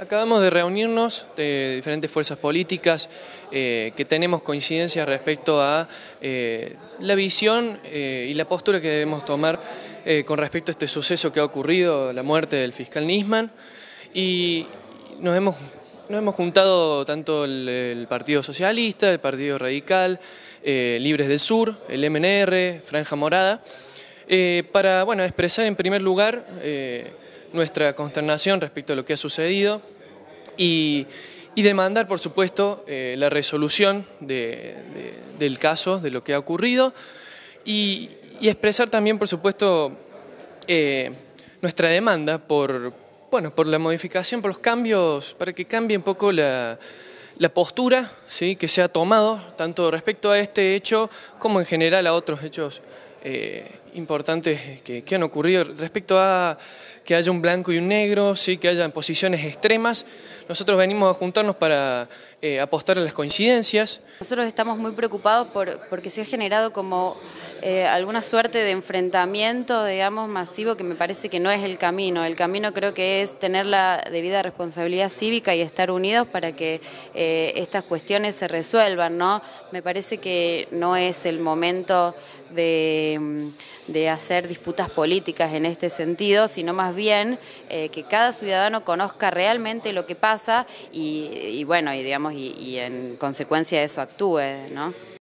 Acabamos de reunirnos de eh, diferentes fuerzas políticas eh, que tenemos coincidencias respecto a eh, la visión y la postura que debemos tomar con respecto a este suceso que ha ocurrido, la muerte del fiscal Nisman, y nos hemos, nos hemos juntado tanto el, Partido Socialista, el Partido Radical, Libres del Sur, el MNR, Franja Morada, para bueno, expresar en primer lugar nuestra consternación respecto a lo que ha sucedido y, demandar, por supuesto, eh, la resolución del caso, de lo que ha ocurrido y, expresar también, por supuesto, eh, nuestra demanda por, bueno, por la modificación, por los cambios, para que cambie un poco la, la postura ¿sí? que se ha tomado, tanto respecto a este hecho como en general a otros hechos eh, importantes que, han ocurrido respecto a que haya un blanco y un negro, ¿sí? que haya posiciones extremas. Nosotros venimos a juntarnos para eh, apostar a las coincidencias. Nosotros estamos muy preocupados por, porque se ha generado como eh, alguna suerte de enfrentamiento, digamos, masivo, que me parece que no es el camino. El camino creo que es tener la debida responsabilidad cívica y estar unidos para que estas cuestiones se resuelvan, ¿no? Me parece que no es el momento de Em, de, hacer disputas políticas en este sentido, sino más bien eh, que cada ciudadano conozca realmente lo que pasa y, bueno, y digamos, y, y en consecuencia de eso actúe, ¿no?